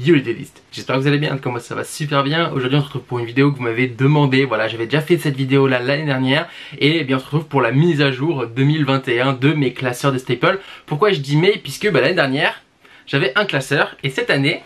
Yo les list j'espère que vous allez bien, cas moi ça va super bien. Aujourd'hui on se retrouve pour une vidéo que vous m'avez demandé, voilà j'avais déjà fait cette vidéo là l'année dernière et eh bien on se retrouve pour la mise à jour 2021 de mes classeurs de staples. Pourquoi je dis mais Puisque bah, l'année dernière j'avais un classeur et cette année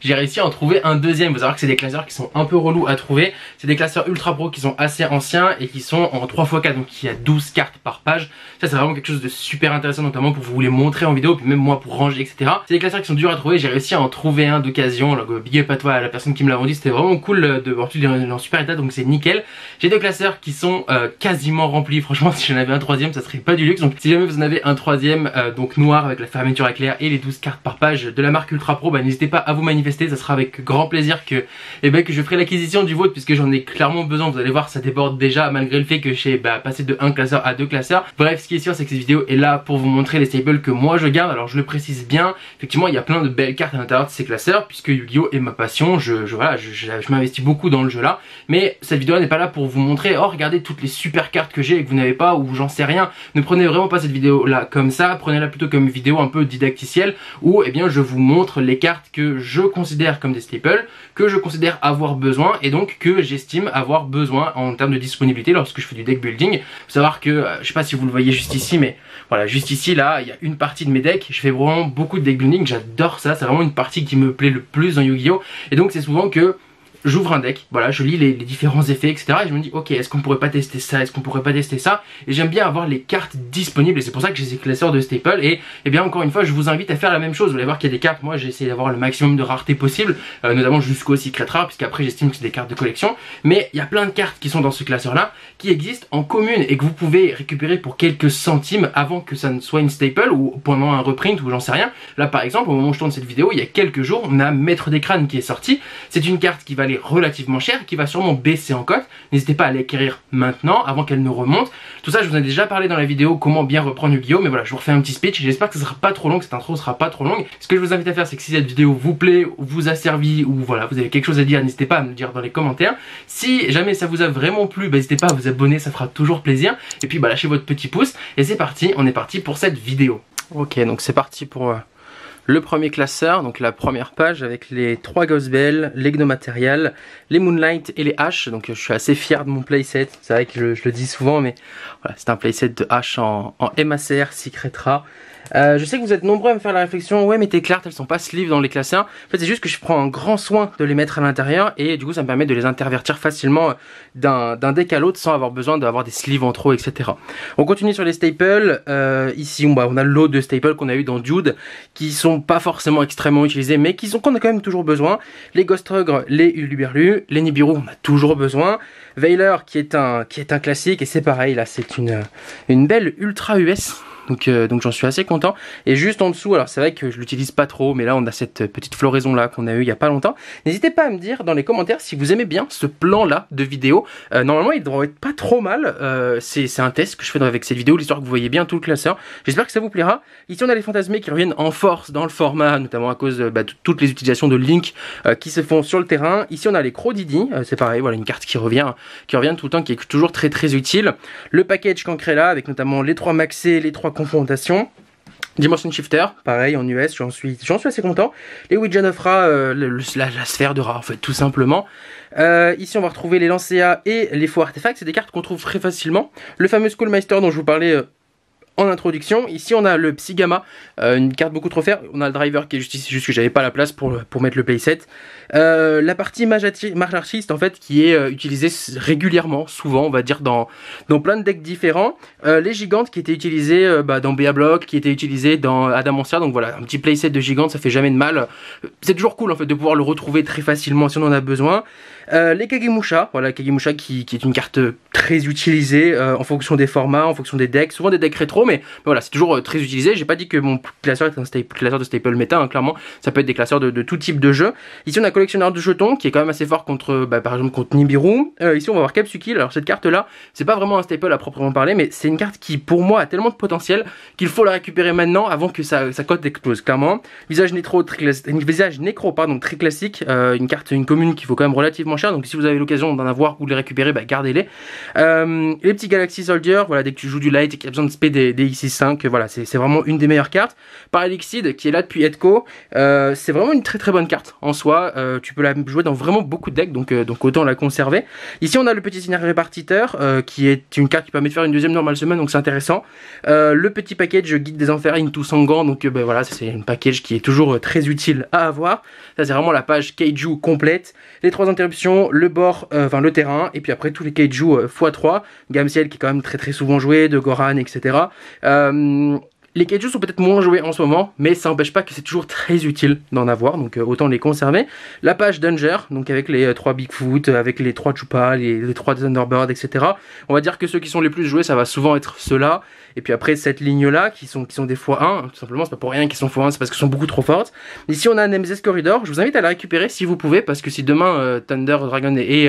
j'ai réussi à en trouver un deuxième. Vous allez voir que c'est des classeurs qui sont un peu relous à trouver. C'est des classeurs ultra pro qui sont assez anciens et qui sont en 3x4, donc il y a 12 cartes par page. Ça c'est vraiment quelque chose de super intéressant, notamment pour vous les montrer en vidéo, puis même moi pour ranger, etc. C'est des classeurs qui sont durs à trouver, j'ai réussi à en trouver un d'occasion. Donc big up à toi, à la personne qui me l'a vendu, c'était vraiment cool euh, de voir tu en super état, donc c'est nickel. J'ai deux classeurs qui sont euh, quasiment remplis. Franchement, si j'en avais un troisième, ça serait pas du luxe. Donc si jamais vous en avez un troisième, euh, donc noir avec la fermeture éclair et les 12 cartes par page de la marque Ultra Pro, bah, n'hésitez pas à vous manifester ça sera avec grand plaisir que, eh ben, que je ferai l'acquisition du vôtre puisque j'en ai clairement besoin. Vous allez voir, ça déborde déjà malgré le fait que j'ai bah, passé de un classeur à deux classeurs. Bref, ce qui est sûr, c'est que cette vidéo est là pour vous montrer les stables que moi je garde. Alors je le précise bien, effectivement, il y a plein de belles cartes à l'intérieur de ces classeurs puisque Yu-Gi-Oh est ma passion. Je, voilà, je, m'investis beaucoup dans le jeu là, mais cette vidéo n'est pas là pour vous montrer. Oh, regardez toutes les super cartes que j'ai et que vous n'avez pas ou j'en sais rien. Ne prenez vraiment pas cette vidéo là comme ça. Prenez-la plutôt comme une vidéo un peu didacticielle où, eh bien, je vous montre les cartes que je considère comme des staples, que je considère avoir besoin et donc que j'estime avoir besoin en termes de disponibilité lorsque je fais du deck building. Faut savoir que, euh, je sais pas si vous le voyez juste ici, mais voilà, juste ici, là, il y a une partie de mes decks. Je fais vraiment beaucoup de deck building, j'adore ça, c'est vraiment une partie qui me plaît le plus dans Yu-Gi-Oh! Et donc c'est souvent que j'ouvre un deck, voilà, je lis les, différents effets, etc. Et je me dis, ok, est-ce qu'on pourrait pas tester ça, est-ce qu'on pourrait pas tester ça Et j'aime bien avoir les cartes disponibles, et c'est pour ça que j'ai ces classeurs de staple. Et, eh bien encore une fois, je vous invite à faire la même chose. Vous allez voir qu'il y a des cartes, moi j'ai essayé d'avoir le maximum de rareté possible, euh, notamment jusqu'au secret rare, puisqu'après j'estime que c'est des cartes de collection. Mais il y a plein de cartes qui sont dans ce classeur-là, qui existent en commune et que vous pouvez récupérer pour quelques centimes avant que ça ne soit une staple ou pendant un reprint ou j'en sais rien. Là par exemple, au moment où je tourne cette vidéo, il y a quelques jours, on a Maître des crânes qui est sorti. C'est une carte qui va relativement chère qui va sûrement baisser en cote. N'hésitez pas à l'acquérir maintenant avant qu'elle ne remonte. Tout ça, je vous en ai déjà parlé dans la vidéo comment bien reprendre Yu-Gi-Oh! Mais voilà, je vous refais un petit speech. J'espère que ce sera pas trop long, que cette intro sera pas trop longue. Ce que je vous invite à faire, c'est que si cette vidéo vous plaît, vous a servi ou voilà, vous avez quelque chose à dire, n'hésitez pas à me le dire dans les commentaires. Si jamais ça vous a vraiment plu, bah, n'hésitez pas à vous abonner, ça fera toujours plaisir. Et puis bah, lâchez votre petit pouce. Et c'est parti, on est parti pour cette vidéo. Ok, donc c'est parti pour euh, le premier classeur, donc la première page avec les trois Gospel, les gnomaterial, les Moonlight et les H. Donc je suis assez fier de mon playset. C'est vrai que je, le dis souvent, mais voilà, c'est un playset de H en, en MACR Secretra. Euh, je sais que vous êtes nombreux à me faire la réflexion, ouais mais tes clair, elles sont pas sleeves dans les classes En fait c'est juste que je prends un grand soin de les mettre à l'intérieur et du coup ça me permet de les intervertir facilement euh, d'un deck à l'autre sans avoir besoin d'avoir des sleeves en trop etc. On continue sur les staples. Euh, ici on, bah, on a l'eau de staples qu'on a eu dans Dude qui sont pas forcément extrêmement utilisés mais qui sont qu'on a quand même toujours besoin. Les Ghost les Uluberlu, les Nibiru on a toujours besoin. Veiler qui est un, qui est un classique et c'est pareil là c'est une, une belle ultra US euh, donc, j'en suis assez content. Et juste en dessous, alors c'est vrai que je l'utilise pas trop, mais là on a cette petite floraison là qu'on a eu il y a pas longtemps. N'hésitez pas à me dire dans les commentaires si vous aimez bien ce plan là de vidéo. Euh, normalement il devrait être pas trop mal. Euh, c'est un test que je fais avec cette vidéo, l'histoire que vous voyez bien tout le classeur. J'espère que ça vous plaira. Ici on a les fantasmés qui reviennent en force dans le format, notamment à cause bah, de toutes les utilisations de Link qui se font sur le terrain. Ici on a les Didi. c'est pareil, voilà une carte qui revient, qui revient tout le temps, qui est toujours très très utile. Le package qu'on crée là, avec notamment les trois maxés, les trois confrontation. Dimension Shifter, pareil en US, j'en suis, j'en suis assez content. Les Widgen of Ra la, sphère de Ra, en fait, tout simplement. Euh, ici, on va retrouver les Lancea et les faux artefacts. C'est des cartes qu'on trouve très facilement. Le fameux Skullmeister dont je vous parlais euh, en introduction. Ici, on a le Psy Gamma, euh, une carte beaucoup trop faire. On a le driver qui est juste ici, juste que j'avais pas la place pour, pour mettre le playset. Euh, la partie Marge en fait, qui est euh, utilisée régulièrement, souvent, on va dire, dans, dans plein de decks différents. les Gigantes qui étaient utilisées bah, dans Bea Block, qui étaient utilisées dans Adamantia. Donc voilà, un petit playset de Gigantes, ça fait jamais de mal. C'est toujours cool, en fait, de pouvoir le retrouver très facilement si on en a besoin. Euh, les Kagemusha, voilà, Kagemusha qui, est une carte très utilisée euh, en fonction des formats, en fonction des decks, souvent des decks rétro, mais, voilà, c'est toujours euh, très utilisé. J'ai pas dit que mon classeur est un classeur de staple méta, hein, clairement, ça peut être des classeurs de, tout type de jeu. Ici, on a collectionneur de jetons qui est quand même assez fort contre, bah, par exemple, contre Nibiru. ici, on va voir Kepsuki, Alors, cette carte là, c'est pas vraiment un staple à proprement parler, mais c'est une carte qui, pour moi, a tellement de potentiel qu'il faut la récupérer maintenant avant que sa, cote explose, clairement. Visage, nécro, très, visage nécro, pardon, très classique, une carte, une commune qu'il faut quand même relativement donc si vous avez l'occasion d'en avoir ou de les récupérer, bah, gardez-les. Euh, les petits Galaxy Soldier, voilà, dès que tu joues du light et qu'il y a besoin de spé des, des 5 voilà, c'est vraiment une des meilleures cartes. Par Elixid, qui est là depuis Edco, euh, c'est vraiment une très très bonne carte en soi. Euh, tu peux la jouer dans vraiment beaucoup de decks, donc, donc autant la conserver. Ici, on a le petit scénario répartiteur, qui est une carte qui permet de faire une deuxième normale semaine, donc c'est intéressant. le petit package guide des enfers into sangan, donc bah, voilà, c'est un package qui est toujours très utile à avoir. Ça, c'est vraiment la page Keiju complète. Les trois interruptions le bord, euh, enfin le terrain, et puis après tous les kaiju x3, euh, Gamsiel qui est quand même très très souvent joué, de Goran, etc. Euh, les kaiju sont peut-être moins joués en ce moment, mais ça n'empêche pas que c'est toujours très utile d'en avoir, donc euh, autant les conserver. La page Danger, donc avec les 3 euh, Bigfoot, euh, avec les 3 Chupas, les, 3 Thunderbird, etc. On va dire que ceux qui sont les plus joués, ça va souvent être ceux-là. Et puis après, cette ligne-là, qui sont, qui sont des fois 1, tout simplement, c'est pas pour rien qu'ils sont fois 1, c'est parce qu'ils sont beaucoup trop fortes. Ici, on a Nemesis Corridor, je vous invite à la récupérer si vous pouvez, parce que si demain Thunder, Dragon et,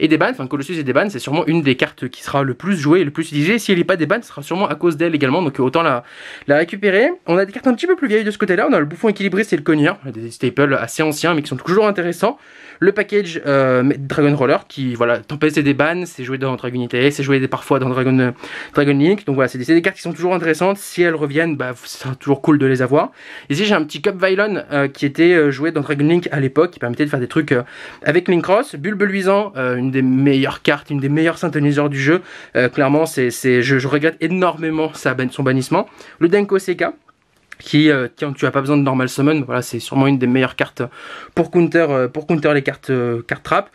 et, des ban, enfin Colossus et des ban c'est sûrement une des cartes qui sera le plus jouée et le plus utilisée. Si elle n'est pas des ban, ce sera sûrement à cause d'elle également, donc autant la, la récupérer. On a des cartes un petit peu plus vieilles de ce côté-là. On a le bouffon équilibré, c'est le cogneur. Des staples assez anciens, mais qui sont toujours intéressants. Le package euh, Dragon Roller, qui, voilà, Tempest et des bannes, c'est joué dans Dragon c'est joué parfois dans Dragon, euh, Link. Donc voilà, c'est des, cartes qui sont toujours intéressantes. Si elles reviennent, bah, c'est toujours cool de les avoir. Ici, j'ai un petit Cup Vylon euh, qui était joué dans Dragon Link à l'époque, qui permettait de faire des trucs avec Link Cross. Bulbe luisant, une des meilleures cartes, une des meilleures synthoniseurs du jeu. clairement, c'est, je, je, regrette énormément sa, son bannissement. Le Denko Qui, euh, tiens, tu as pas besoin de normal summon, voilà, c'est sûrement une des meilleures cartes euh, pour counter, euh, pour counter les cartes, trap.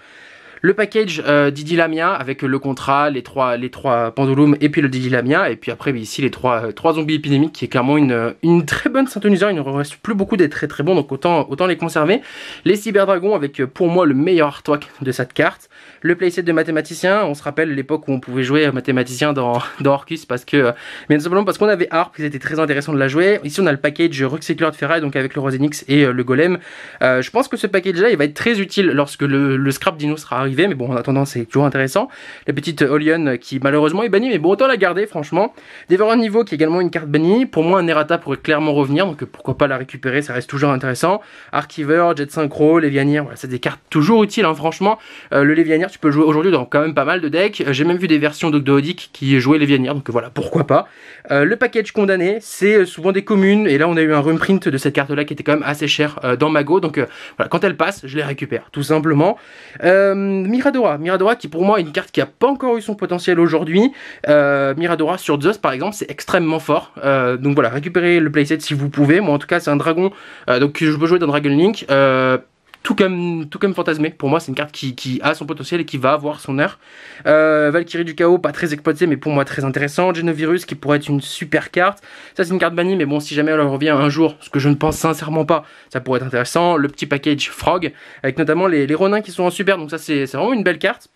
Le package Didi Lamia avec le contrat, les trois, les trois Pendulum et puis le Didi Lamia. Et puis après, bah, ici, les trois, trois zombies épidémiques qui est clairement une, une très bonne synthoniseur. Il ne reste plus beaucoup d'être très très bons, donc autant, autant les conserver. Les Cyber Dragons, avec pour moi le meilleur artwork de cette carte le playset de mathématicien. On se rappelle l'époque où on pouvait jouer euh, mathématicien dans, dans Orcus parce que, euh, mais simplement parce qu'on avait Harp, c'était très intéressant de la jouer. Ici, on a le package Ruxécleur de Ferraille, donc avec le Rosenix et euh, le Golem. je pense que ce package-là, il va être très utile lorsque le, scrap dino sera arrivé, mais bon, en attendant, c'est toujours intéressant. La petite Olion qui, malheureusement, est bannie, mais bon, autant la garder, franchement. un niveau qui est également une carte bannie. Pour moi, un Errata pourrait clairement revenir, donc pourquoi pas la récupérer, ça reste toujours intéressant. Archiver, Jet Synchro, Levianir. voilà, c'est des cartes toujours utiles, hein, franchement. le Levianir. Tu peux jouer aujourd'hui dans quand même pas mal de decks. Euh, j'ai même vu des versions Odic qui jouaient les Viennières, donc voilà, pourquoi pas. Euh, le package condamné, c'est euh, souvent des communes, et là on a eu un reprint de cette carte-là qui était quand même assez chère dans Mago, donc voilà, quand elle passe, je les récupère, tout simplement. Miradora, Miradora qui pour moi est une carte qui a pas encore eu son potentiel aujourd'hui. Miradora sur Zeus par exemple, c'est extrêmement fort, donc voilà, récupérez le playset si vous pouvez. Moi en tout cas, c'est un dragon, donc je peux jouer dans Dragon Link tout comme, tout comme Fantasmé. Pour moi, c'est une carte qui, a son potentiel et qui va avoir son heure. Euh, Valkyrie du Chaos, pas très exploité, mais pour moi très intéressant. Genovirus, qui pourrait être une super carte. Ça, c'est une carte bannie, mais bon, si jamais elle revient un jour, ce que je ne pense sincèrement pas, ça pourrait être intéressant. Le petit package Frog, avec notamment les, les Ronins qui sont en super, donc ça, c'est vraiment une belle carte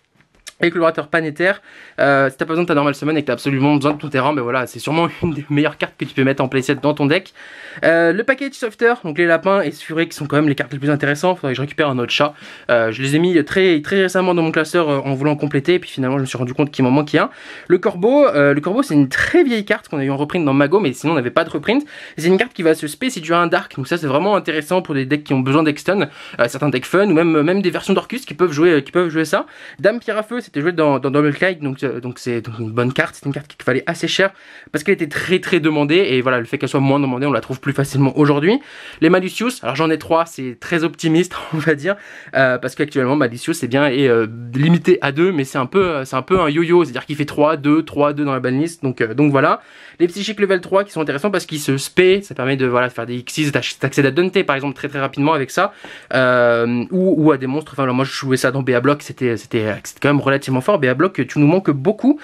avec panétaire. Euh, si t'as pas besoin de ta normale semaine et que t'as absolument besoin de ton terrain, ben mais voilà, c'est sûrement une des meilleures cartes que tu peux mettre en playset dans ton deck. Euh, le package softer, donc les lapins et furé qui sont quand même les cartes les plus intéressantes, faudrait que je récupère un autre chat. Euh, je les ai mis très, très récemment dans mon classeur en voulant compléter, et puis finalement je me suis rendu compte qu'il m'en manquait un. Le corbeau, le corbeau c'est une très vieille carte qu'on a eu en reprint dans Mago, mais sinon on n'avait pas de reprint. C'est une carte qui va se spé si tu as un dark, donc ça c'est vraiment intéressant pour des decks qui ont besoin d'extun, certains decks fun, ou même, même des versions d'Orcus qui peuvent jouer qui peuvent jouer ça. Dame Pierre à Feu, c'était joué dans, dans Kite, donc euh, donc c'est une bonne carte, c'est une carte qui valait assez cher parce qu'elle était très très demandée et voilà le fait qu'elle soit moins demandée, on la trouve plus facilement aujourd'hui. Les Malicious, alors j'en ai trois, c'est très optimiste on va dire euh, parce qu'actuellement Malicious c'est bien et euh, limité à 2 mais c'est un peu c'est un peu un yo-yo, c'est-à-dire qu'il fait 3 2 3 2 dans la banlist, donc donc voilà. Les psychiques level 3 qui sont intéressants parce qu'ils se spé, ça permet de voilà faire des Xyz, d'accéder à Dante par exemple très très rapidement avec ça ou, à des monstres. Enfin moi je jouais ça dans BA block, c'était c'était quand même relativement fort. Béa Bloc, tu nous manques beaucoup.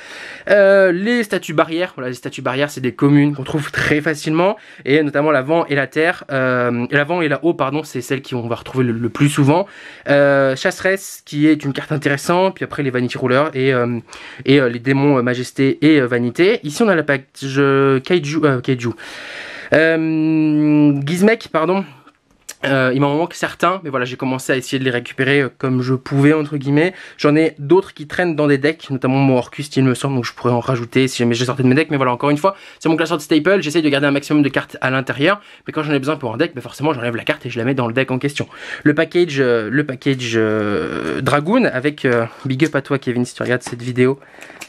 Euh, les statues barrières, voilà, les statues barrières, c'est des communes qu'on trouve très facilement, et notamment l'avant et la terre, euh, l'avant et la haut, pardon, c'est celles qu'on va retrouver le, plus souvent. Euh, Chasseresse, qui est une carte intéressante, puis après les Vanity Rulers et, et les démons Majesté et Vanité. Ici, on a la page Kaiju. Kaiju. Gizmek, pardon, euh, il m'en manque certains, mais voilà, j'ai commencé à essayer de les récupérer euh, comme je pouvais, entre guillemets. J'en ai d'autres qui traînent dans des decks, notamment mon Orcus, il me semble, donc je pourrais en rajouter si jamais j'ai sortais de mes decks. Mais voilà, encore une fois, c'est mon classeur de staple, j'essaye de garder un maximum de cartes à l'intérieur, mais quand j'en ai besoin pour un deck, bah forcément j'enlève la carte et je la mets dans le deck en question. Le package, euh, le package Dragon Dragoon, avec Big Up à toi Kevin, si tu regardes cette vidéo.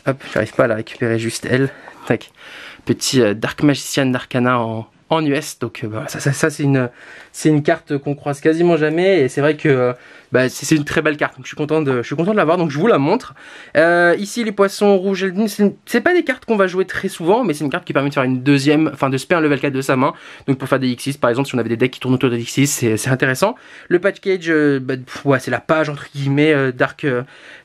Hop, j'arrive pas à la récupérer, juste elle. Tac. Petit Dark Magician d'Arcana en en US. Donc euh, ça, c'est une, carte qu'on croise quasiment jamais et c'est vrai que euh, bah, c'est une très belle carte. Donc je suis content de, je suis content de l'avoir. Donc je vous la montre. Euh, ici les poissons rouges et c'est pas des cartes qu'on va jouer très souvent, mais c'est une carte qui permet de faire une deuxième, enfin de spé un level 4 de sa main. Donc pour faire des X6 par exemple, si on avait des decks qui tournent autour de X6, c'est intéressant. Le package, bah, c'est la page entre guillemets Dark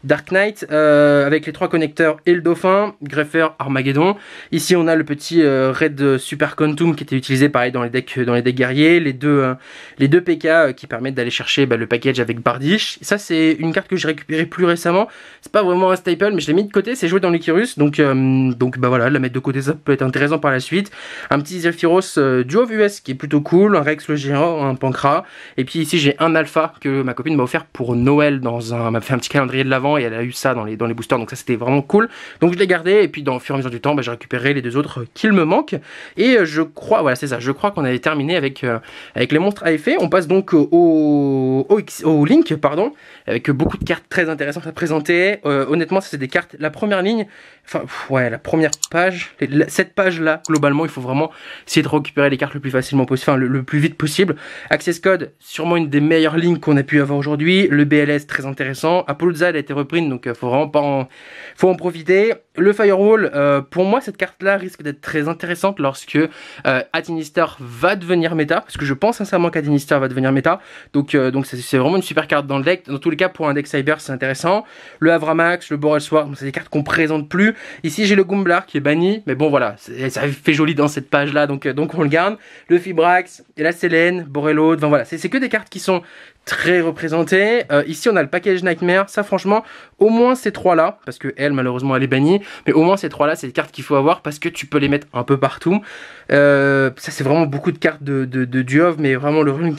Dark Knight avec les trois connecteurs et le dauphin, greffeur, Armageddon. Ici on a le petit Red Super Quantum qui était utilisé pareil dans les decks, dans les decks guerriers, les deux, euh, les deux PK euh, qui permettent d'aller chercher bah, le package avec Bardish. Ça c'est une carte que j'ai récupéré plus récemment, c'est pas vraiment un staple mais je l'ai mis de côté, c'est joué dans l'Ikirus, donc, euh, donc bah voilà, la mettre de côté ça peut être intéressant par la suite. Un petit Zephyros duo US qui est plutôt cool, un Rex le géant, un Pancra, et puis ici j'ai un Alpha que ma copine m'a offert pour Noël dans un, m'a fait un petit calendrier de l'avant et elle a eu ça dans les, dans les boosters, donc ça c'était vraiment cool. Donc je l'ai gardé et puis dans, le fur et à mesure du temps bah, j'ai récupéré les deux autres qu'il me manque et je crois, voilà c'est je crois qu'on avait terminé avec, euh, avec les monstres à effet. On passe donc au, au, au Link, pardon avec beaucoup de cartes très intéressantes à présenter. Euh, honnêtement, ça c'est des cartes. La première ligne, enfin ouais, la première page, cette page là, globalement, il faut vraiment essayer de récupérer les cartes le plus facilement possible, enfin le, plus vite possible. Access Code, sûrement une des meilleures lignes qu'on a pu avoir aujourd'hui. Le BLS très intéressant. Apolloza elle a été reprise, donc euh, faut vraiment pas en, faut en profiter. Le Firewall, euh, pour moi, cette carte-là risque d'être très intéressante lorsque euh, va devenir méta, parce que je pense sincèrement qu'Atinister va devenir méta. Donc, donc c'est vraiment une super carte dans le deck. Dans tous les cas pour un deck Cyber, c'est intéressant. Le Avramax, le Borelsoir, c'est des cartes qu'on présente plus. Ici, j'ai le Goomblar qui est banni, mais bon, voilà, ça fait joli dans cette page-là, donc, euh, donc on le garde. Le Fibrax, et la Selene, Borello, enfin voilà, c'est que des cartes qui sont très représentées. Euh, ici, on a le Package Nightmare, ça franchement, au moins ces trois-là, parce que elle, malheureusement, elle est bannie, mais au moins ces trois-là, c'est des cartes qu'il faut avoir parce que tu peux les mettre un peu partout. Euh, ça, c'est vraiment beaucoup de cartes de, de, Duov, mais vraiment le Rune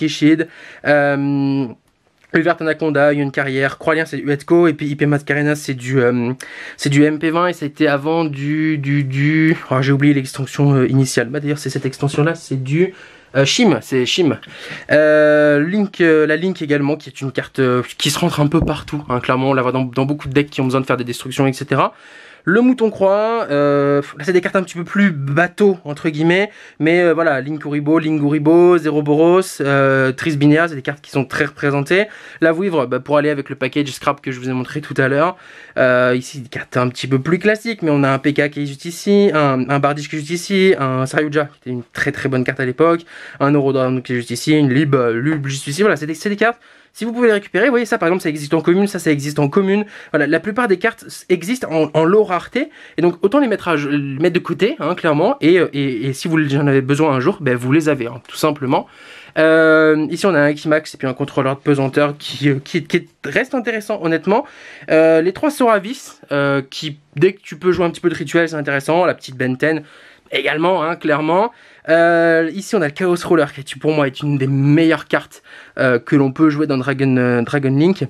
Uvert Anaconda, une carrière, Croilien c'est du et puis IP Mascarena c'est du euh, c'est du MP20 et ça a été avant du du du oh, j'ai oublié l'extension euh, initiale. Bah d'ailleurs c'est cette extension là, c'est du euh, Shim, c'est Shim. Link, la Link également, qui est une carte qui se rentre un peu partout, hein, clairement, on la voit dans beaucoup de decks qui ont besoin de faire des destructions, etc. Le mouton croix, euh, c'est des cartes un petit peu plus bateau entre guillemets, mais euh, voilà, Linkuribo, Linguribo, Zeroboros, euh, Tris c'est des cartes qui sont très représentées. La Vouivre, bah, pour aller avec le package scrap que je vous ai montré tout à l'heure. ici des cartes un petit peu plus classiques, mais on a un PK qui est juste ici, un, un Bardish qui est juste ici, un Saryuja qui était une très très bonne carte à l'époque, un Eurodrome qui est juste ici, une Lib, Lub juste ici, voilà, c'est des cartes si vous pouvez les récupérer, vous voyez ça par exemple ça existe en commune, ça ça existe en commune. Voilà, la plupart des cartes existent en, en lot rareté et donc autant les mettre, de côté hein, clairement euh, et, et, si vous en avez besoin un jour, ben, vous les avez hein, tout simplement. Euh, ici on a un Max et puis un contrôleur de pesanteur qui, euh, qui, reste intéressant honnêtement. les trois Soravis qui dès que tu peux jouer un petit peu de rituel c'est intéressant, la petite Benten également hein, clairement. Euh, ici, on a le Chaos Roller, qui pour moi est une des meilleures cartes euh, que l'on peut jouer dans Dragon, euh, Dragon Link.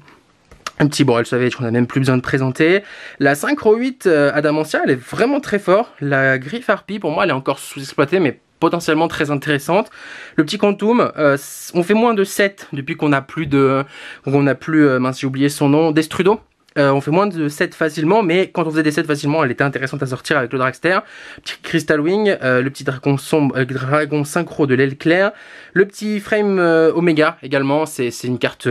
Un petit Borel Savage qu'on n'a même plus besoin de présenter. La 5-8 Adamantia, elle est vraiment très forte. La Griffe Harpie, pour moi, elle est encore sous-exploitée, mais potentiellement très intéressante. Le petit Quantum, on fait moins de 7 depuis qu'on a plus de... On a plus, mince j'ai oublié son nom, Destrudo. Euh, on fait moins de 7 facilement, mais quand on faisait des 7 facilement, elle était intéressante à sortir avec le Dragster. Petit Crystal Wing, euh, le petit dragon sombre, euh, dragon synchro de l'aile claire, le petit frame Omega également, c'est une carte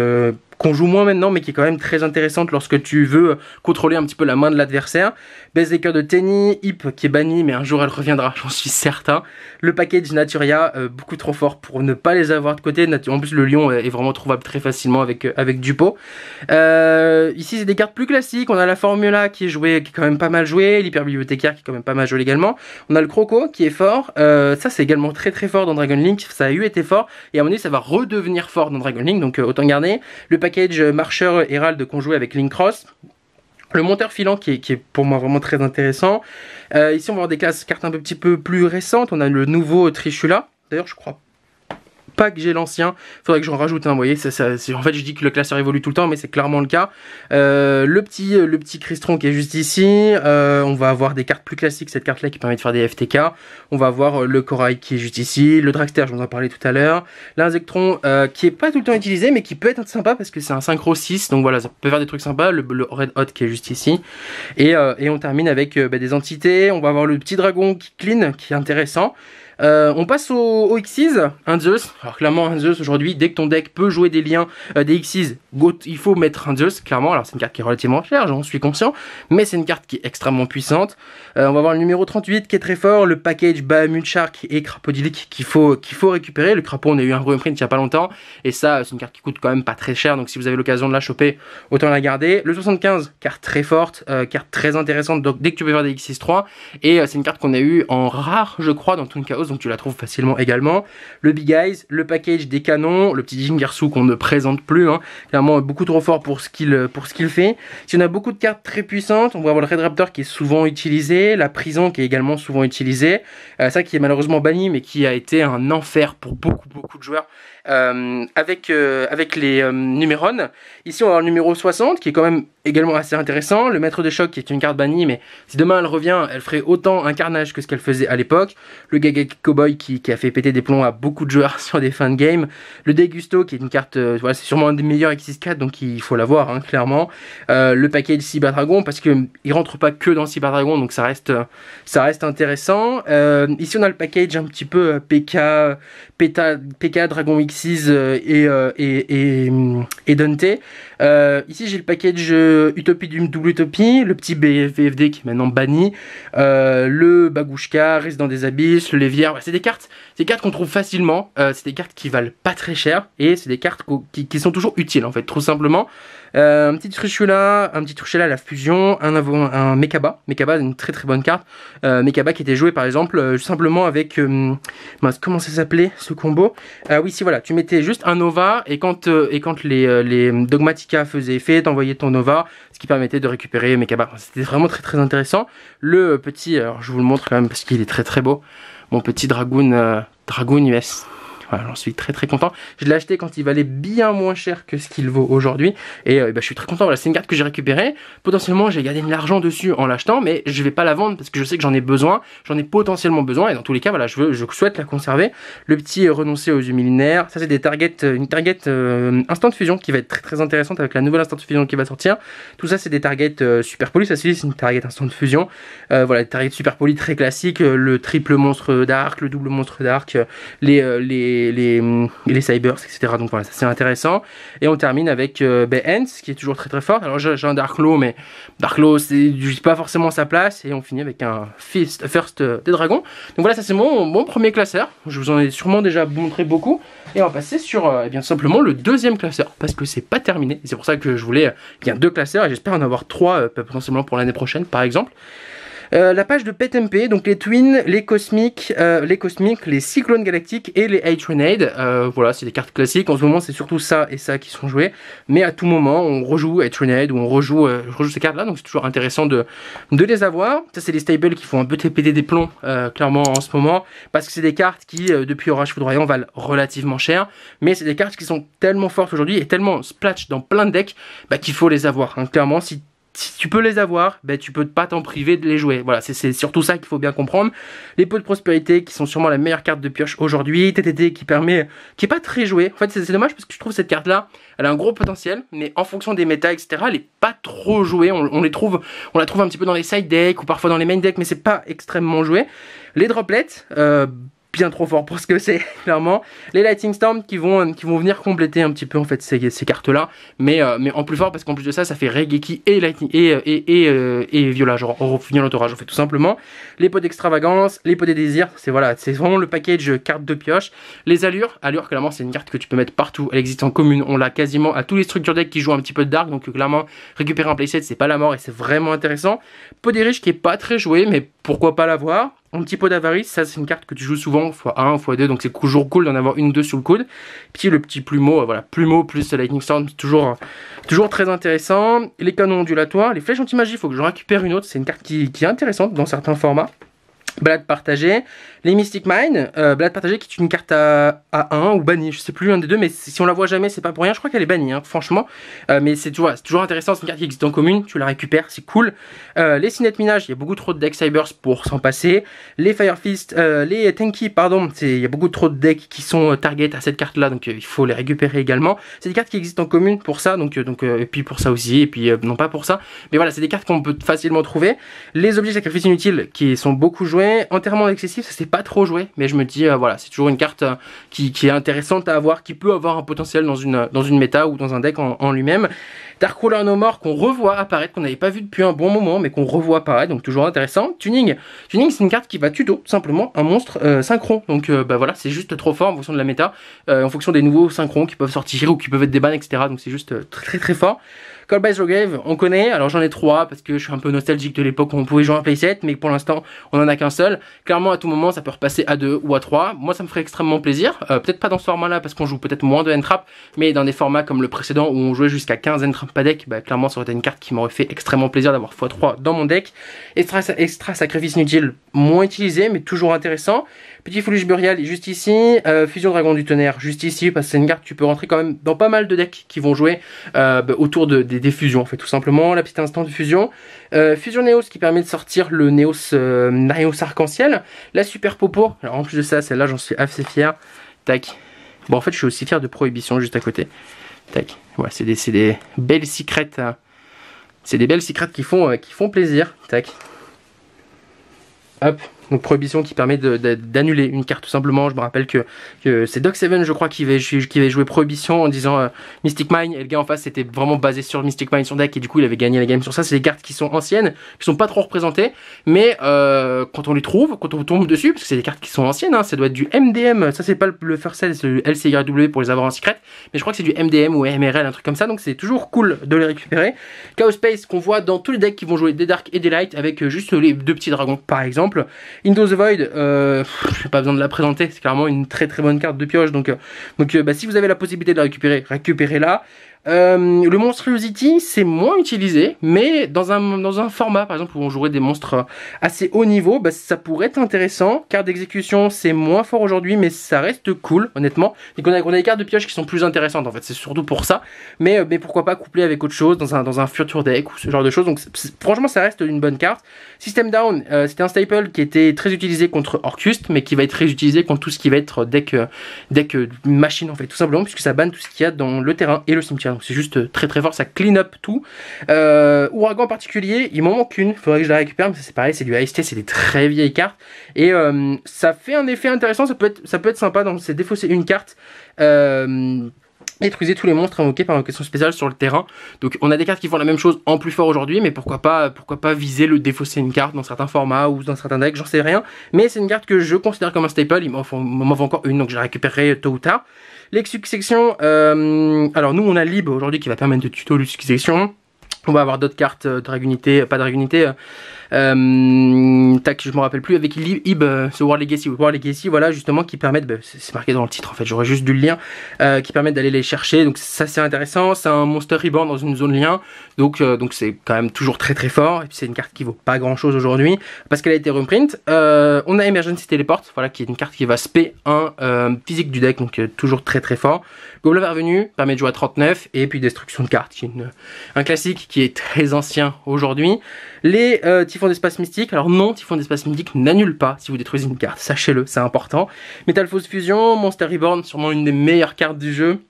qu'on joue moins maintenant mais qui est quand même très intéressante lorsque tu veux contrôler un petit peu la main de l'adversaire. Baisse des cœurs de Tenny, Hip qui est banni mais un jour elle reviendra, j'en suis certain. Le package Naturia, euh, beaucoup trop fort pour ne pas les avoir de côté. En plus le lion euh, est vraiment trouvable très facilement avec, euh, avec Dupo. ici c'est des cartes plus classiques, on a la Formula qui est jouée, qui est quand même pas mal jouée, l'hyperbibliothécaire qui est quand même pas mal jouée également. On a le Croco qui est fort, ça c'est également très très fort dans Dragon Link, ça a eu été fort et à mon avis ça va redevenir fort dans Dragon Link donc autant garder. Le package marcheur Herald qu'on jouait avec cross Le monteur filant qui est, pour moi vraiment très intéressant. Euh, ici on va avoir des classes cartes un petit peu plus récentes. On a le nouveau Trishula. D'ailleurs je crois pas que j'ai l'ancien, faudrait que j'en rajoute un, vous voyez, ça, en fait je dis que le classeur évolue tout le temps, mais c'est clairement le cas. Euh, le, petit, euh, le petit Cristron qui est juste ici, euh, on va avoir des cartes plus classiques, cette carte là qui permet de faire des FTK, on va avoir le Corail qui est juste ici, le Dragster, je vous en parlais tout à l'heure, l'Insectron qui est pas tout le temps utilisé, mais qui peut être sympa parce que c'est un synchro 6, donc voilà, ça peut faire des trucs sympas, le, Red Hot qui est juste ici, et, on termine avec bah, des entités, on va avoir le petit dragon qui clean, qui est intéressant, euh, on passe au x Xyz, un Zeus. Alors clairement un Zeus aujourd'hui, dès que ton deck peut jouer des liens euh, des Xyz, il faut mettre un Zeus, clairement. Alors c'est une carte qui est relativement chère, j'en suis conscient, mais c'est une carte qui est extrêmement puissante. Euh, on va voir le numéro 38 qui est très fort, le package Bahamut Shark et Crapodilic qu'il faut, faut récupérer. Le crapaud, on a eu un reprint il n'y a pas longtemps, et ça c'est une carte qui coûte quand même pas très cher, donc si vous avez l'occasion de la choper, autant la garder. Le 75, carte très forte, carte très intéressante, donc dès que tu peux faire des Xyz 3, et c'est une carte qu'on a eu en rare, je crois, dans tout le chaos donc tu la trouves facilement également. Le Big Eyes, le package des canons, le petit Jingarsu qu'on ne présente plus, hein. clairement beaucoup trop fort pour ce qu'il fait. Si on a beaucoup de cartes très puissantes, on va avoir le Red Raptor qui est souvent utilisé, la prison qui est également souvent utilisée, euh, ça qui est malheureusement banni mais qui a été un enfer pour beaucoup beaucoup de joueurs euh, avec, euh, avec les euh, numéros. Ici, on a le numéro 60, qui est quand même également assez intéressant. Le maître de choc, qui est une carte bannie, mais si demain elle revient, elle ferait autant un carnage que ce qu'elle faisait à l'époque. Le Gaga Cowboy, qui, qui, a fait péter des plombs à beaucoup de joueurs sur des fins de game. Le Degusto, qui est une carte, voilà, c'est sûrement un des meilleurs X64, donc il faut l'avoir, hein, clairement. le paquet de Cyber Dragon, parce qu'il ne rentre pas que dans Cyber Dragon, donc ça reste, ça reste intéressant. ici, on a le package un petit peu PK, PK Dragon X euh, euh, et, et, et, Dante. Euh, ici j'ai le package Utopie d'une double Utopie, le petit BFFD qui est maintenant banni, euh, le Bagushka, dans des Abysses, le Lévière, c'est des cartes, cartes qu'on trouve facilement, c'est des cartes qui valent pas très cher et c'est des cartes qui, sont toujours utiles en fait, tout simplement. Euh, un petit Truchula, un petit truc à la fusion, un, un Mekaba. Mekaba, une très très bonne carte. Euh, qui était joué par exemple euh, simplement avec. Euh, comment ça s'appelait ce combo Oui, si voilà, tu mettais juste un Nova et quand, et quand les, les Dogmatica faisaient effet, t'envoyais ton Nova, ce qui permettait de récupérer Mekaba. C'était vraiment très très intéressant. Le petit, alors je vous le montre quand même parce qu'il est très très beau. Mon petit dragon Dragoon US. Voilà, j'en suis très très content. Je l'ai acheté quand il valait bien moins cher que ce qu'il vaut aujourd'hui. Et, euh, ben, je suis très content. Voilà, c'est une carte que j'ai récupérée. Potentiellement, j'ai gagné de l'argent dessus en l'achetant, mais je ne vais pas la vendre parce que je sais que j'en ai besoin. J'en ai potentiellement besoin. Et dans tous les cas, voilà, je, veux, je souhaite la conserver. Le petit renoncer aux yeux Ça, c'est des targets, euh, une target euh, instant de fusion qui va être très très intéressante avec la nouvelle instant de fusion qui va sortir. Tout ça, c'est des targets super polis. Ça, c'est une target instant de fusion. voilà, des targets super polis très classiques. le triple monstre d'arc, le double monstre d'arc, les, les les, les, hum, Cybers, etc. Donc voilà, c'est intéressant. Et on termine avec euh, ben, qui est toujours très très fort. Alors j'ai un Darklo, mais Darklo, c'est pas forcément sa place. Et on finit avec un Fist, First des Dragons. Donc voilà, ça c'est mon, premier classeur. Je vous en ai sûrement déjà montré beaucoup. Et on va passer sur, euh, eh bien simplement, le deuxième classeur. Parce que c'est pas terminé. C'est pour ça que je voulais bien euh, deux classeurs. Et j'espère en avoir trois, euh, potentiellement pour l'année prochaine, par exemple. Euh, la page de PetMP, donc les Twins, les Cosmiques, euh, les Cosmiques, les Cyclones Galactiques et les H-Renade. Euh, voilà, c'est des cartes classiques. En ce moment, c'est surtout ça et ça qui sont joués. Mais à tout moment, on rejoue Hate renade ou on rejoue, ces cartes-là. Donc c'est toujours intéressant de, de les avoir. Ça, c'est les stables qui font un peu TPD des plombs, clairement, en ce moment. Parce que c'est des cartes qui, depuis Orage Foudroyant, valent relativement cher. Mais c'est des cartes qui sont tellement fortes aujourd'hui et tellement splatch dans plein de decks bah, qu'il faut les avoir. Hein. Clairement, si si tu peux les avoir, ben, tu peux pas t'en priver de les jouer. Voilà, c'est surtout ça qu'il faut bien comprendre. Les pots de prospérité qui sont sûrement la meilleure carte de pioche aujourd'hui, TTT qui permet, qui est pas très joué. En fait, c'est dommage parce que je trouve cette carte là, elle a un gros potentiel, mais en fonction des méta, etc., elle est pas trop jouée. On, les trouve, on la trouve un petit peu dans les side decks ou parfois dans les main decks, mais c'est pas extrêmement joué. Les droplets, euh, bien trop fort pour ce que c'est, clairement. Les Lightning Storm qui vont, euh, qui vont venir compléter un petit peu en fait ces, ces cartes-là, mais, euh, mais en plus fort parce qu'en plus de ça, ça fait Regeki et Lightning et, euh, et, et, euh, et Violage, en fait, tout simplement. Les pots d'extravagance, les pots des désirs, c'est voilà, c'est vraiment le package carte de pioche. Les allures, allures, clairement, c'est une carte que tu peux mettre partout, elle existe en commune, on l'a quasiment à tous les structures deck qui jouent un petit peu de dark, donc clairement, récupérer un playset, c'est pas la mort et c'est vraiment intéressant. Pot des riches qui est pas très joué, mais pourquoi pas l'avoir un petit pot d'avarice, ça c'est une carte que tu joues souvent, x1, x2, donc c'est toujours cool d'en avoir une ou deux sur le coude. Puis le petit plumeau, euh, voilà, plumeau plus Lightning Storm, toujours, euh, toujours très intéressant. Les canons ondulatoires, les flèches anti-magie, il faut que je récupère une autre, c'est une carte qui, qui, est intéressante dans certains formats. Balade partagée, les Mystic Mine, euh, Blade partagée qui est une carte à, 1 ou bannie, je sais plus l'un des deux, mais si on la voit jamais, c'est pas pour rien. Je crois qu'elle est bannie, hein, franchement. Euh, mais c'est toujours, toujours intéressant, c'est une carte qui existe en commune, tu la récupères, c'est cool. Euh, les Sinet Minage, il y a beaucoup trop de decks Cybers pour s'en passer. Les Fire Fist, les Tanky, pardon, il y a beaucoup trop de decks qui sont target à cette carte là, donc il faut les récupérer également. C'est des cartes qui existent en commune pour ça, donc, donc et puis pour ça aussi, et puis non pas pour ça. Mais voilà, c'est des cartes qu'on peut facilement trouver. Les objets sacrifices inutiles qui sont beaucoup joués. Enterrement excessif, ça c'est pas pas trop joué, mais je me dis, euh, voilà, c'est toujours une carte euh, qui, est intéressante à avoir, qui peut avoir un potentiel dans une, dans une méta ou dans un deck en, lui-même. Dark Ruler No More qu'on revoit apparaître, qu'on n'avait pas vu depuis un bon moment, mais qu'on revoit apparaître, donc toujours intéressant. Tuning, Tuning c'est une carte qui va tuto, simplement un monstre euh, synchro, Donc bah voilà, c'est juste trop fort en fonction de la méta, en fonction des nouveaux synchrons qui peuvent sortir ou qui peuvent être des bannes, etc. Donc c'est juste très très fort. Call by on connaît. Alors j'en ai trois parce que je suis un peu nostalgique de l'époque où on pouvait jouer un playset, mais pour l'instant on en a qu'un seul. Clairement à tout moment ça peut repasser à deux ou à trois. Moi ça me ferait extrêmement plaisir. Euh, peut-être pas dans ce format-là parce qu'on joue peut-être moins de N-trap, mais dans des formats comme le précédent où on jouait jusqu'à 15 N-trap deck, bah, clairement ça aurait été une carte qui m'aurait fait extrêmement plaisir d'avoir x3 dans mon deck. Extra, extra sacrifice inutile moins utilisé mais toujours intéressant. Petit Foolish Burial juste ici. Euh, fusion Dragon du Tonnerre juste ici. Parce que c'est une carte que tu peux rentrer quand même dans pas mal de decks qui vont jouer euh, bah, autour de, des, fusions. En fait, tout simplement. La petite instant de fusion. Euh, fusion Neos qui permet de sortir le Neos, Arc-en-Ciel. La Super Popo. Alors en plus de ça, celle-là, j'en suis assez fier. Tac. Bon, en fait, je suis aussi fier de Prohibition juste à côté. Tac. voilà c'est des, belles secrets hein. C'est des belles secrètes qui font, qui font plaisir. Tac. Hop. Donc prohibition qui permet d'annuler une carte tout simplement. Je me rappelle que, c'est Doc Seven je crois qui avait, qui joué prohibition en disant euh, Mystic Mine et le gars en face était vraiment basé sur Mystic Mine sur deck et du coup il avait gagné la game sur ça. C'est des cartes qui sont anciennes, qui sont pas trop représentées, mais euh, quand on les trouve, quand on tombe dessus, parce que c'est des cartes qui sont anciennes, hein, ça doit être du MDM, ça c'est pas le first set, c'est le LCYW pour les avoir en secret, mais je crois que c'est du MDM ou MRL, un truc comme ça, donc c'est toujours cool de les récupérer. Chaos Space qu'on voit dans tous les decks qui vont jouer des Dark et des Light avec euh, juste les deux petits dragons par exemple. Into the Void, euh, je n'ai pas besoin de la présenter, c'est clairement une très très bonne carte de pioche. Donc, euh, donc euh, bah, si vous avez la possibilité de la récupérer, récupérez-la. Euh, le Monstrosity, c'est moins utilisé, mais dans un, dans un format, par exemple, où on jouerait des monstres assez haut niveau, bah, ça pourrait être intéressant. Carte d'exécution, c'est moins fort aujourd'hui, mais ça reste cool, honnêtement. Et on a, des cartes de pioche qui sont plus intéressantes, en fait, c'est surtout pour ça. Mais, euh, mais pourquoi pas coupler avec autre chose, dans un, dans deck ou ce genre de choses. Donc, franchement, ça reste une bonne carte. System Down, euh, c'était un staple qui était très utilisé contre Orcust, mais qui va être très utilisé contre tout ce qui va être deck, deck machine, en fait, tout simplement, puisque ça banne tout ce qu'il y a dans le terrain et le cimetière donc c'est juste euh, très très fort, ça clean up tout. Euh, ouragan en particulier, il m'en manque une, faudrait que je la récupère, mais c'est pareil, c'est du AST, c'est des très vieilles cartes. Et euh, ça fait un effet intéressant, ça peut être, ça peut être sympa, donc c'est défausser une carte. Euh, tous les monstres invoqués par une question spéciale sur le terrain. Donc on a des cartes qui font la même chose en plus fort aujourd'hui, mais pourquoi pas, pourquoi pas viser le défausser une carte dans certains formats ou dans certains decks, j'en sais rien. Mais c'est une carte que je considère comme un staple, il m'en faut encore une, donc je la récupérerai tôt ou tard. Les successions, euh, alors nous on a Libre aujourd'hui qui va permettre de tuto les successions. On va avoir d'autres cartes, euh, Dragunité, euh, pas Dragunité, euh, euh, tac, je me rappelle plus, avec IB, ce euh, World Legacy, Legacy, voilà, justement, qui permettent, bah, c'est marqué dans le titre en fait, j'aurais juste dû le lien, qui permettent d'aller les chercher, donc ça c'est intéressant, c'est un Monster Reborn dans une zone lien, donc donc c'est quand même toujours très très fort, et puis c'est une carte qui vaut pas grand chose aujourd'hui, parce qu'elle a été reprint. on a Emergency Teleport, voilà, qui est une carte qui va SP 1 physique du deck, donc toujours très très fort. Gobelin Revenu permet de jouer à 39, et puis Destruction de cartes, qui est un classique qui qui est très ancien aujourd'hui. Les euh, typhons d'espace mystique, alors non, typhon d'espace mystique n'annule pas si vous détruisez une carte, sachez-le, c'est important. Metal Fausse Fusion, Monster Reborn, sûrement une des meilleures cartes du jeu.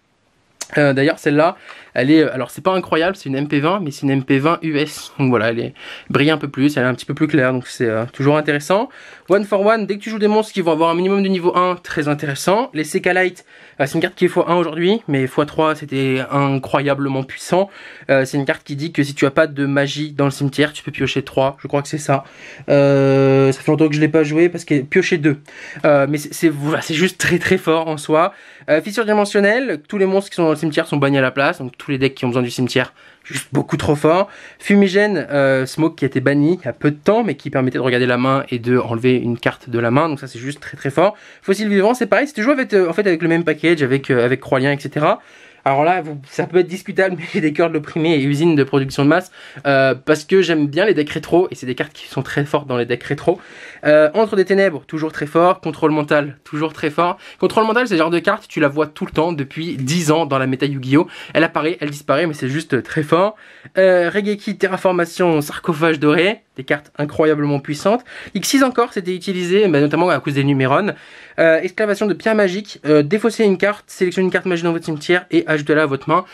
Euh, d'ailleurs, celle-là, elle est, alors c'est pas incroyable, c'est une MP20, mais c'est une MP20 US. Donc voilà, elle est brille un peu plus, elle est un petit peu plus claire, donc c'est euh, toujours intéressant. One for One, dès que tu joues des monstres qui vont avoir un minimum de niveau 1, très intéressant. Les Sekalite, euh, c'est une carte qui est x1 aujourd'hui, mais x3 c'était incroyablement puissant. Euh, c'est une carte qui dit que si tu as pas de magie dans le cimetière, tu peux piocher 3, je crois que c'est ça. ça fait longtemps que je l'ai pas joué parce que piocher 2. mais c'est voilà, juste très très fort en soi. fissure dimensionnelle, tous les monstres qui sont dans le cimetière sont bannis à la place, donc tout les decks qui ont besoin du cimetière. Juste beaucoup trop fort. Fumigène, euh, Smoke qui a été banni il y a peu de temps, mais qui permettait de regarder la main et de enlever une carte de la main. Donc ça, c'est juste très très fort. Fossile vivant, c'est pareil. C'est toujours avec, euh, en fait, avec le même package, avec, euh, avec etc. Alors là, vous, ça peut être discutable, mais j'ai des de l'opprimé et usines de production de masse, euh, parce que j'aime bien les decks rétro, et c'est des cartes qui sont très fortes dans les decks rétro. Euh, Entre des ténèbres, toujours très fort, contrôle mental, toujours très fort. Contrôle mental, c'est le genre de carte, tu la vois tout le temps depuis 10 ans dans la méta Yu-Gi-Oh! Elle apparaît, elle disparaît, mais c'est juste très fort. Euh, Regeki, Terraformation, Sarcophage doré, des cartes incroyablement puissantes. X6 encore, c'était utilisé, bah, notamment à cause des numérones. Euh, exclamation de pierre magique, euh, défausser une carte, sélectionner une carte magique dans votre cimetière et ajoutez-la à votre main.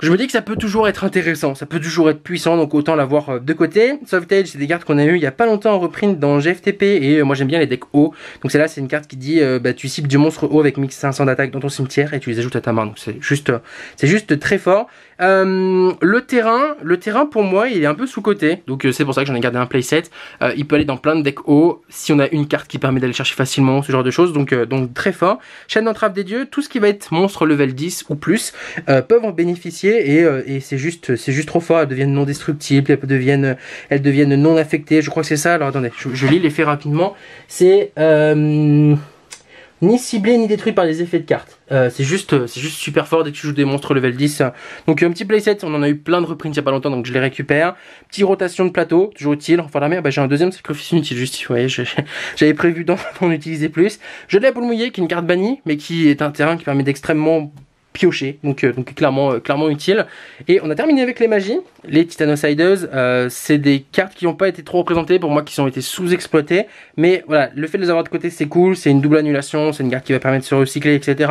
Je me dis que ça peut toujours être intéressant, ça peut toujours être puissant, donc autant l'avoir euh, de côté. Softage, c'est des cartes qu'on a eues il n'y a pas longtemps en reprint dans GFTP, et euh, moi j'aime bien les decks hauts. Donc celle-là, c'est une carte qui dit, euh, bah, tu cibles du monstre haut avec 1500 d'attaque dans ton cimetière, et tu les ajoutes à ta main. Donc c'est juste, c'est juste très fort. Euh, le terrain, le terrain pour moi, il est un peu sous-côté. Donc euh, c'est pour ça que j'en ai gardé un playset. Euh, il peut aller dans plein de decks hauts. Si on a une carte qui permet d'aller chercher facilement, ce genre de choses. Donc, donc très fort. Chaîne d'entrave des dieux, tout ce qui va être monstre level 10 ou plus peuvent en bénéficier. Et, c'est juste, c'est juste trop fort. Elles deviennent non destructibles, elles deviennent, elles deviennent non affectées. Je crois que c'est ça. Alors attendez, je, lis l'effet rapidement. C'est ni ciblé ni détruit par les effets de cartes. Euh, c'est juste, euh, c'est juste super fort dès que tu joues des monstres level 10. Euh, donc un petit playset, on en a eu plein de reprints il y a pas longtemps, donc je les récupère. Petit rotation de plateau, toujours utile. Enfin la merde, bah, j'ai un deuxième sacrifice inutile juste, voyez, j'avais prévu d'en utiliser plus. Je l'ai à boule mouillée, qui est une carte bannie, mais qui est un terrain qui permet d'extrêmement piocher. Donc, euh, donc clairement, euh, clairement utile. Et on a terminé avec les magies. Les Titanosiders, euh, c'est des cartes qui n'ont pas été trop représentées, pour moi qui ont été sous-exploitées. Mais voilà, le fait de les avoir de côté, c'est cool. C'est une double annulation, c'est une carte qui va permettre de se recycler, etc.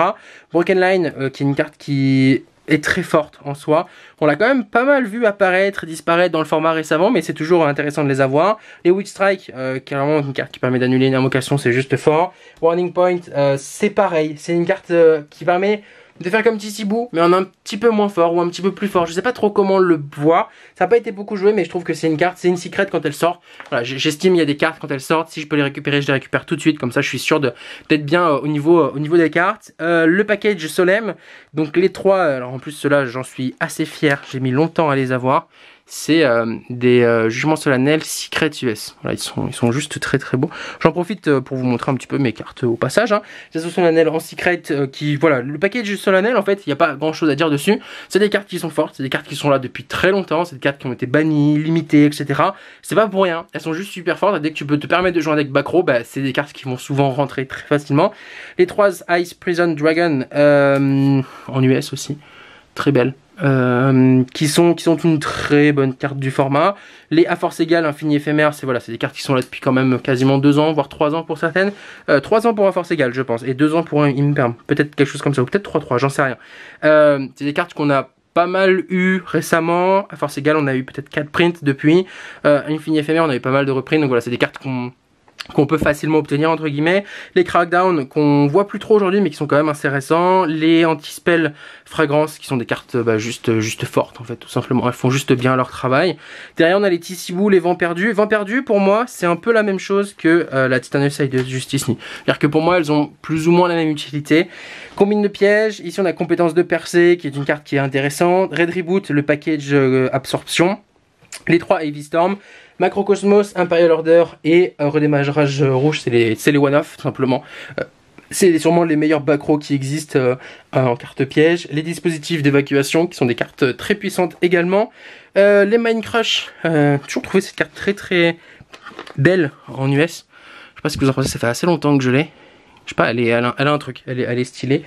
Broken Line, qui est une carte qui est très forte en soi. On l'a quand même pas mal vu apparaître, disparaître dans le format récemment, mais c'est toujours intéressant de les avoir. Les Witch Strike, qui est vraiment une carte qui permet d'annuler une invocation, c'est juste fort. Warning Point, c'est pareil, c'est une carte qui permet de faire comme Tissibou, mais en un petit peu moins fort ou un petit peu plus fort. Je sais pas trop comment le voit. Ça n'a pas été beaucoup joué, mais je trouve que c'est une carte, c'est une secret quand elle sort. j'estime il y a des cartes quand elles sortent. Si je peux les récupérer, je les récupère tout de suite. Comme ça, je suis sûr de peut-être bien euh, au niveau euh, au niveau des cartes. Euh, le package Solem, donc les trois. Alors en plus, cela j'en suis assez fier. J'ai mis longtemps à les avoir c'est euh, des euh, jugements solennels Secret US. Voilà, ils sont, ils sont juste très très beaux. J'en profite euh, pour vous montrer un petit peu mes cartes au passage. Hein. Jugements solennels en Secret qui, voilà, le jugements solennel en fait, il n'y a pas grand chose à dire dessus. C'est des cartes qui sont fortes, c'est des cartes qui sont là depuis très longtemps, c'est des cartes qui ont été bannies, limitées, etc. C'est pas pour rien, elles sont juste super fortes. dès que tu peux te permettre de jouer avec Backro, bah, c'est des cartes qui vont souvent rentrer très facilement. Les 3 Ice Prison Dragon en US aussi très belles. Euh, qui, sont, qui sont une très bonne carte du format. Les A force égale, infini éphémère, c'est voilà, des cartes qui sont là depuis quand même quasiment deux ans, voire trois ans pour certaines. Euh, trois 3 ans pour A force égale, je pense, et deux ans pour un Imperm. Peut-être quelque chose comme ça, ou peut-être 3-3, j'en sais rien. Euh, c'est des cartes qu'on a pas mal eu récemment. A force égale, on a eu peut-être quatre prints depuis. infini éphémère, on a eu pas mal de reprints. Donc voilà, c'est des cartes qu'on qu'on peut facilement obtenir entre guillemets, les crackdown qu'on voit plus trop aujourd'hui mais qui sont quand même assez récents, les anti-spell fragrances qui sont des cartes bah, juste juste fortes en fait tout simplement, elles font juste bien leur travail. Derrière on a les Tissibou, les vents perdus. Vents perdus pour moi c'est un peu la même chose que euh, la Titanus de Justice C'est-à-dire que pour moi elles ont plus ou moins la même utilité. Combine de pièges, ici on a compétence de percée qui est une carte qui est intéressante. Red Reboot, le package euh, absorption. Les trois Heavy Storm, Macrocosmos, Imperial Order et euh, Redemage Rage Rouge, c'est les, one-off simplement. Euh, c'est sûrement les meilleurs bacros qui existent euh, en carte piège. Les dispositifs d'évacuation qui sont des cartes très puissantes également. les Mine Crush, toujours trouvé cette carte très très belle en US. Je sais pas si vous en pensez, ça fait assez longtemps que je l'ai. Je sais pas, elle, a, un truc, elle est, elle est stylée.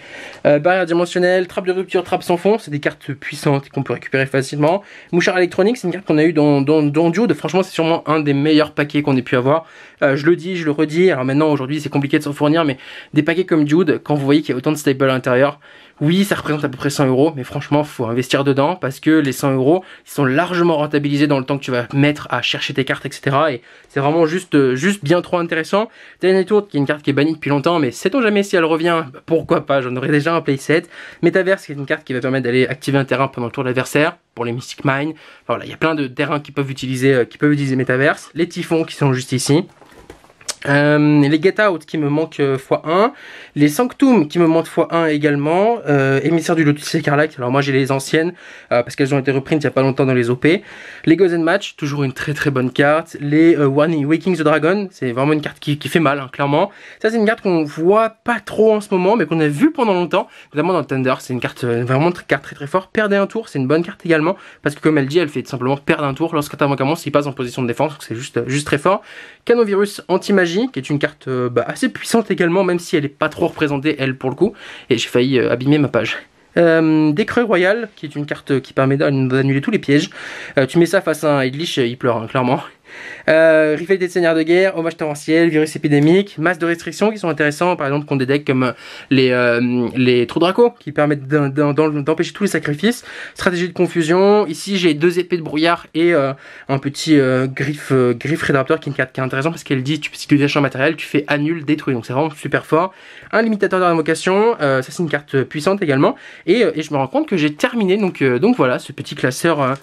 Euh, barrière dimensionnelle, trappe de rupture, trappe sans fond, c'est des cartes puissantes qu'on peut récupérer facilement. Mouchard électronique, c'est une carte qu'on a eu dans, dans, Dude. Franchement, c'est sûrement un des meilleurs paquets qu'on ait pu avoir. Euh, je le dis, je le redis. Alors maintenant, aujourd'hui, c'est compliqué de s'en fournir, mais des paquets comme Dude, quand vous voyez qu'il y a autant de staples à l'intérieur, oui, ça représente à peu près 100 euros, mais franchement, faut investir dedans parce que les 100 euros, ils sont largement rentabilisés dans le temps que tu vas mettre à chercher tes cartes, etc. Et c'est vraiment juste, euh, juste bien trop intéressant. Dernier Tour, qui est une carte qui est bannie depuis longtemps, mais sait-on jamais si elle revient bah, Pourquoi pas, j'en aurais déjà un playset. Metaverse, qui est une carte qui va permettre d'aller activer un terrain pendant le tour de l'adversaire, pour les Mystic Mine. Enfin, voilà, il y a plein de terrains qui peuvent utiliser, euh, qui peuvent utiliser Metaverse. Les Typhons qui sont juste ici. Euh, les Get Out qui me manquent x1, euh, les Sanctum qui me manquent x1 également, euh, Émissaire du Lotus Écarlate, alors moi j'ai les anciennes parce qu'elles ont été reprises il n'y a pas longtemps dans les OP, les Gozen Match, toujours une très très bonne carte, les one Waking the Dragon, c'est vraiment une carte qui, fait mal hein, clairement, ça c'est une carte qu'on voit pas trop en ce moment mais qu'on a vu pendant longtemps, notamment dans Thunder, c'est une carte vraiment une carte très très forte, perdez un tour, c'est une bonne carte également parce que comme elle dit elle fait simplement perdre un tour lorsqu'un avant commence, il passe en position de défense, donc c'est juste, juste très fort, Canovirus, anti-magie, qui est une carte euh, bah, assez puissante également, même si elle n'est pas trop représentée, elle, pour le coup. Et j'ai failli euh, abîmer ma page. Euh, royal, qui est une carte euh, qui permet d'annuler tous les pièges. tu mets ça face à un Edlich, il pleure, hein, clairement. Euh, rivalité de seigneurs de guerre, hommage torrentiel, virus épidémique, masse de restrictions qui sont intéressants, par exemple, contre des decks comme euh, les, euh, les trous dracos, qui permettent d'empêcher tous les sacrifices. Stratégie de confusion, ici j'ai deux épées de brouillard et euh, un petit griffe, griffe Redraptor qui est une carte qui est intéressante parce qu'elle dit, tu, si tu déchets un matériel, tu fais annul, détruit, donc c'est vraiment super fort. Un limitateur d'invocation, ça c'est une carte puissante également, et, je me rends compte que j'ai terminé, donc voilà, ce petit classeur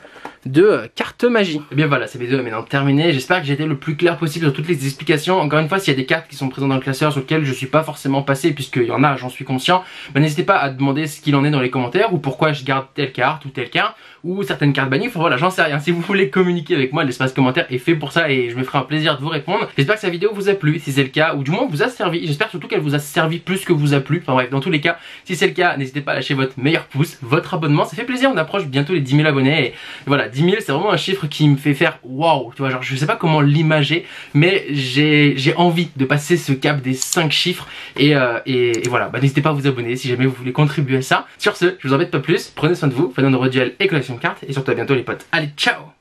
de euh, cartes magie. Et eh bien voilà, cette vidéo est maintenant terminée. J'espère que j'ai été le plus clair possible sur toutes les explications. Encore une fois, s'il y a des cartes qui sont présentes dans le classeur sur lesquelles je suis pas forcément passé, puisqu'il y en a, j'en suis conscient, bah, n'hésitez pas à demander ce qu'il en est dans les commentaires ou pourquoi je garde telle carte ou telle carte ou certaines cartes bannies. voilà, j'en sais rien. Si vous voulez communiquer avec moi, l'espace commentaire est fait pour ça et je me ferai un plaisir de vous répondre. J'espère que cette vidéo vous a plu, si c'est le cas, ou du moins vous a servi. J'espère surtout qu'elle vous a servi plus que vous a plu. Enfin bref, dans tous les cas, si c'est le cas, n'hésitez pas à lâcher votre meilleur pouce, votre abonnement. Ça fait plaisir, on approche bientôt les 10 000 abonnés. voilà, 10 000 c'est vraiment un chiffre qui me fait faire waouh, tu vois, genre je sais pas comment l'imager, mais j'ai envie de passer ce cap des 5 chiffres euh, et, et, voilà, bah, n'hésitez pas à vous abonner si jamais vous voulez contribuer à ça. Sur ce, je vous embête pas plus, prenez soin de vous, prenez un duel et collection de cartes et surtout à bientôt les potes. Allez, ciao